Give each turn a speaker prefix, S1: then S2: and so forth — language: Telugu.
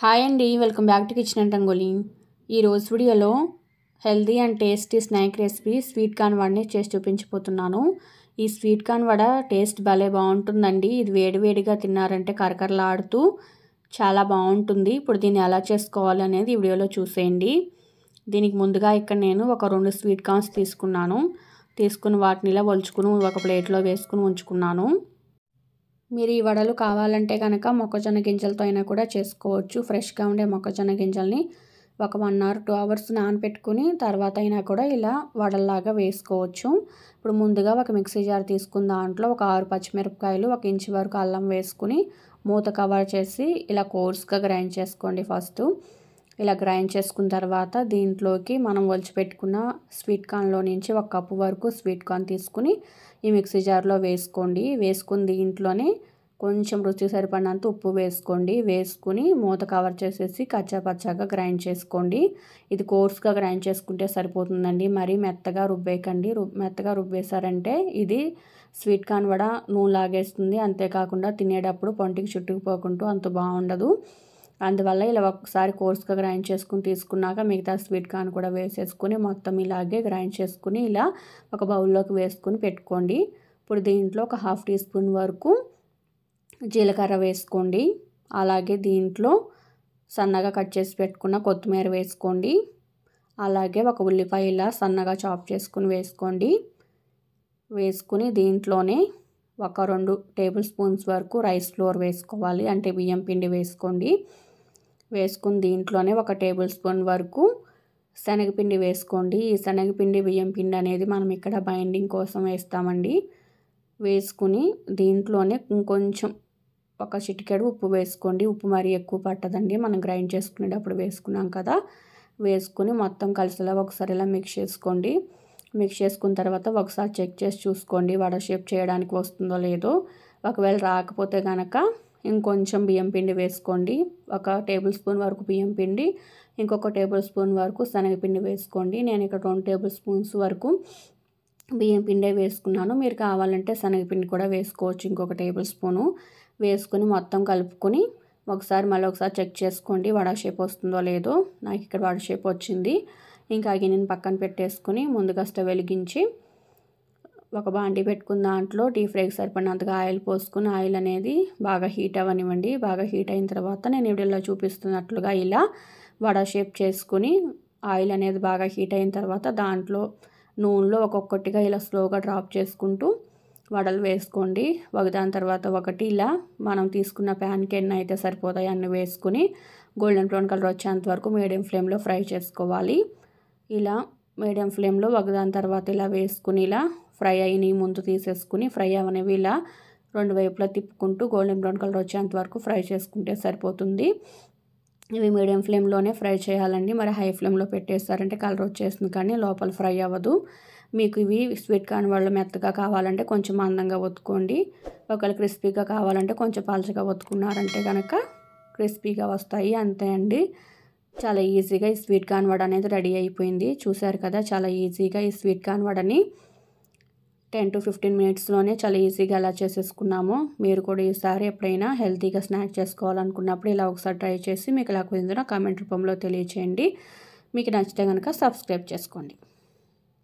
S1: హాయ్ అండి welcome back to kitchen and Rangoli ఈరోజు వీడియోలో healthy and tasty snack recipe sweet corn వడనే చేసి చూపించిపోతున్నాను ఈ స్వీట్ కార్న్ వడ టేస్ట్ భలే బాగుంటుందండి ఇది వేడివేడిగా తిన్నారంటే కరకరలాడుతూ చాలా బాగుంటుంది ఇప్పుడు దీన్ని ఎలా చేసుకోవాలి అనేది ఈ వీడియోలో చూసేయండి దీనికి ముందుగా ఇక్కడ నేను ఒక రెండు స్వీట్ కార్న్స్ తీసుకున్నాను తీసుకుని వాటిని ఇలా ఒలుచుకుని ఒక ప్లేట్లో వేసుకుని ఉంచుకున్నాను మీరు ఈ వడలు కావాలంటే కనుక మొక్కజొన్న గింజలతో అయినా కూడా చేసుకోవచ్చు ఫ్రెష్గా ఉండే మొక్కజొన్న గింజల్ని ఒక వన్ అవర్ టూ అవర్స్ నానబెట్టుకుని తర్వాత అయినా కూడా ఇలా వడల్లాగా వేసుకోవచ్చు ఇప్పుడు ముందుగా ఒక మిక్సీ జార్ తీసుకున్న దాంట్లో ఒక ఆరు పచ్చిమిరపకాయలు ఒక ఇంచు వరకు అల్లం వేసుకుని మూత కవర్ చేసి ఇలా కోర్స్గా గ్రైండ్ చేసుకోండి ఫస్ట్ ఇలా గ్రైండ్ చేసుకున్న తర్వాత దీంట్లోకి మనం ఒలిచిపెట్టుకున్న స్వీట్ కార్న్లో నుంచి ఒక కప్పు వరకు స్వీట్ కార్న్ తీసుకుని ఈ మిక్సీ జార్లో వేసుకోండి వేసుకుని దీంట్లోనే కొంచెం రుచి సరిపడినంత ఉప్పు వేసుకోండి వేసుకుని మూత కవర్ చేసేసి కచ్చాపచ్చాగా గ్రైండ్ చేసుకోండి ఇది కోర్స్గా గ్రైండ్ చేసుకుంటే సరిపోతుందండి మరీ మెత్తగా రుబ్బేయకండి రు మెత్తగా రుబ్బేశారంటే ఇది స్వీట్ కార్న్ వడ నూనె లాగేస్తుంది అంతేకాకుండా తినేటప్పుడు పొంటికి చుట్టుకుపోకుంటూ అంత బాగుండదు అందువల్ల ఇలా ఒకసారి కోర్స్గా గ్రైండ్ చేసుకుని తీసుకున్నాక మిగతా స్వీట్ కార్న్ కూడా వేసేసుకుని మొత్తం ఇలాగే గ్రైండ్ చేసుకుని ఇలా ఒక బౌల్లోకి వేసుకుని పెట్టుకోండి ఇప్పుడు దీంట్లో ఒక హాఫ్ టీ స్పూన్ వరకు జీలకర్ర వేసుకోండి అలాగే దీంట్లో సన్నగా కట్ చేసి పెట్టుకున్న కొత్తిమీర వేసుకోండి అలాగే ఒక ఉల్లిపాయ ఇలా సన్నగా చాప్ చేసుకుని వేసుకోండి వేసుకుని దీంట్లోనే ఒక రెండు టేబుల్ స్పూన్స్ వరకు రైస్ ఫ్లోర్ వేసుకోవాలి అంటే బియ్యం పిండి వేసుకోండి వేసుకుని దీంట్లోనే ఒక టేబుల్ స్పూన్ వరకు శనగపిండి వేసుకోండి ఈ శనగపిండి బియ్యం పిండి అనేది మనం ఇక్కడ బైండింగ్ కోసం వేస్తామండి వేసుకుని దీంట్లోనే కొంచెం ఒక చిటికెడు ఉప్పు వేసుకోండి ఉప్పు మరీ ఎక్కువ పట్టదండి మనం గ్రైండ్ చేసుకునేటప్పుడు వేసుకున్నాం కదా వేసుకుని మొత్తం కలిసిలా ఒకసారి ఇలా మిక్స్ చేసుకోండి మిక్స్ చేసుకున్న తర్వాత ఒకసారి చెక్ చేసి చూసుకోండి వడ షేప్ చేయడానికి వస్తుందో లేదో ఒకవేళ రాకపోతే కనుక ఇంకొంచెం బియ్యం పిండి వేసుకోండి ఒక టేబుల్ స్పూన్ వరకు బియ్యం పిండి ఇంకొక టేబుల్ స్పూన్ వరకు శనగపిండి వేసుకోండి నేను ఇక్కడ రెండు టేబుల్ స్పూన్స్ వరకు బియ్యం పిండే వేసుకున్నాను మీరు కావాలంటే శనగపిండి కూడా వేసుకోవచ్చు ఇంకొక టేబుల్ స్పూను వేసుకుని మొత్తం కలుపుకొని ఒకసారి మళ్ళీ ఒకసారి చెక్ చేసుకోండి వడ షేప్ వస్తుందో లేదో నాకు ఇక్కడ వడ షేప్ వచ్చింది ఇంకా గిన్నెని పక్కన పెట్టేసుకుని ముందుగా స్టవ్ వెలిగించి ఒక బాండి పెట్టుకున్న దాంట్లో టీ ఫ్రైకి సరిపడినంతగా ఆయిల్ పోసుకుని ఆయిల్ అనేది బాగా హీట్ అవ్వనివ్వండి బాగా హీట్ అయిన తర్వాత నేను ఇప్పుడు ఇలా చూపిస్తున్నట్లుగా ఇలా వడ షేప్ చేసుకుని ఆయిల్ అనేది బాగా హీట్ అయిన తర్వాత దాంట్లో నూనెలో ఒక్కొక్కటిగా ఇలా స్లోగా డ్రాప్ చేసుకుంటూ వడలు వేసుకోండి ఒకదాని తర్వాత ఒకటి ఇలా మనం తీసుకున్న ప్యాన్కి ఎన్ని అయితే సరిపోతాయి అన్ని వేసుకుని గోల్డెన్ బ్రౌన్ కలర్ వచ్చేంత వరకు మీడియం ఫ్లేమ్లో ఫ్రై చేసుకోవాలి ఇలా మీడియం ఫ్లేమ్లో ఒకదాని తర్వాత ఇలా వేసుకుని ఇలా ఫ్రై అయ్యి ముందు తీసేసుకుని ఫ్రై అవనేవి ఇలా రెండు వైపులా తిప్పుకుంటూ గోల్డెన్ బ్రౌన్ కలర్ వచ్చేంత వరకు ఫ్రై చేసుకుంటే సరిపోతుంది ఇవి మీడియం ఫ్లేమ్లోనే ఫ్రై చేయాలండి మరి హై ఫ్లేమ్లో పెట్టేస్తారంటే కలర్ వచ్చేస్తుంది కానీ లోపల ఫ్రై అవ్వదు మీకు ఇవి స్వీట్ కార్న్ వాళ్ళు మెత్తగా కావాలంటే కొంచెం అందంగా ఒత్తుకోండి ఒకవేళ క్రిస్పీగా కావాలంటే కొంచెం పలచగా ఒత్తుకున్నారంటే కనుక క్రిస్పీగా వస్తాయి అంతే అండి చాలా ఈజీగా ఈ స్వీట్ కార్న్ వడ అనేది రెడీ అయిపోయింది చూశారు కదా చాలా ఈజీగా ఈ స్వీట్ కార్న్ వడని టెన్ టు ఫిఫ్టీన్ మినిట్స్లోనే చాలా ఈజీగా అలా చేసేసుకున్నాము మీరు కూడా ఈసారి ఎప్పుడైనా హెల్తీగా స్నాక్ చేసుకోవాలనుకున్నప్పుడు ఇలా ఒకసారి ట్రై చేసి మీకు ఇలా కుదిరిందో కామెంట్ రూపంలో తెలియచేయండి మీకు నచ్చితే కనుక సబ్స్క్రైబ్ చేసుకోండి